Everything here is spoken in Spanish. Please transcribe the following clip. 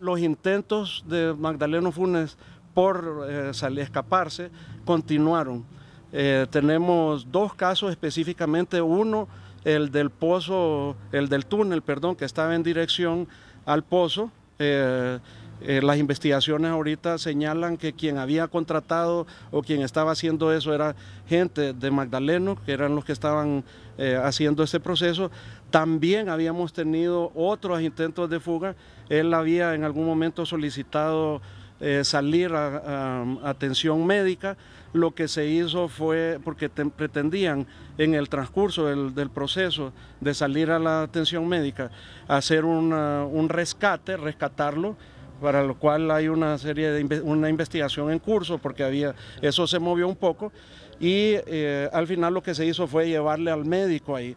Los intentos de Magdaleno Funes por eh, escaparse continuaron. Eh, tenemos dos casos específicamente, uno el del pozo, el del túnel, perdón, que estaba en dirección al pozo. Eh, eh, las investigaciones ahorita señalan que quien había contratado o quien estaba haciendo eso era gente de Magdaleno, que eran los que estaban eh, haciendo ese proceso. También habíamos tenido otros intentos de fuga. Él había en algún momento solicitado eh, salir a, atención médica. Lo que se hizo fue, porque pretendían en el transcurso del, proceso de salir a la atención médica, hacer un rescate, rescatarlo para lo cual hay una serie de una investigación en curso porque había eso se movió un poco y eh, al final lo que se hizo fue llevarle al médico ahí.